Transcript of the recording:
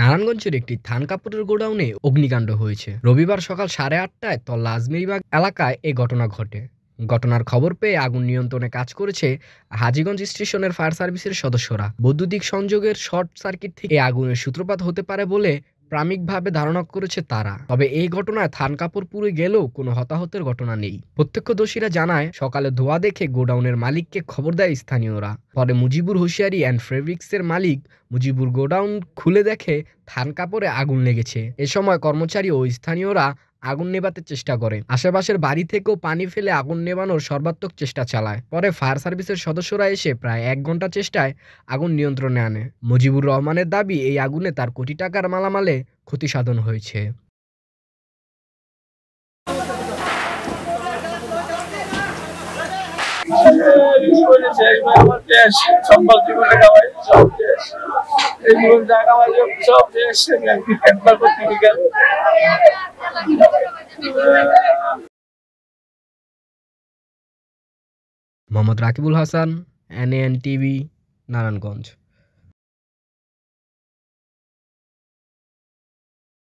নারায়ণগঞ্জের একটি থান কাপড়ের গোডাউনে অগ্নিকাণ্ড হয়েছে রবিবার সকাল সাড়ে আটটায় তল লাজমিবাগ এলাকায় এ ঘটনা ঘটে ঘটনার খবর পেয়ে আগুন নিয়ন্ত্রণে কাজ করেছে হাজিগঞ্জ স্টেশনের ফায়ার সার্ভিসের সদস্যরা বৈদ্যুতিক সংযোগের শর্ট সার্কিট থেকে আগুনের সূত্রপাত হতে পারে বলে প্রামিকভাবে ধারণা করেছে তারা তবে এই ঘটনায় থান কাপড় পুড়ে গেলেও কোনো হতাহতের ঘটনা নেই প্রত্যক্ষদর্শীরা জানায় সকালে ধোয়া দেখে গোডাউনের মালিককে খবর দেয় স্থানীয়রা পরে মুজিবুর হুশিয়ারি অ্যান্ড ফেব্রিক্সের মালিক মুজিবুর গোডাউন খুলে দেখে থান কাপড়ে আগুন লেগেছে এ সময় কর্মচারী ও স্থানীয়রা আগুন নেভাতে চেষ্টা করে আশেপাশের বাড়ি থেকেও পানি ফেলে আগুন নেভানোর সর্বাত্মক চেষ্টা চালায় পরে ফায়ার সার্ভিসের সদস্যরা এসে প্রায় এক ঘন্টা চেষ্টায় আগুন নিয়ন্ত্রণে আনে মুজিবুর রহমানের দাবি এই আগুনে তার কোটি টাকার মালামালে ক্ষতি সাধন হয়েছে এই জীবন সব দেশ একবার করতে গেল মোহাম্মদ রাকিবুল হাসান এনএন টিভি নারায়ণগঞ্জ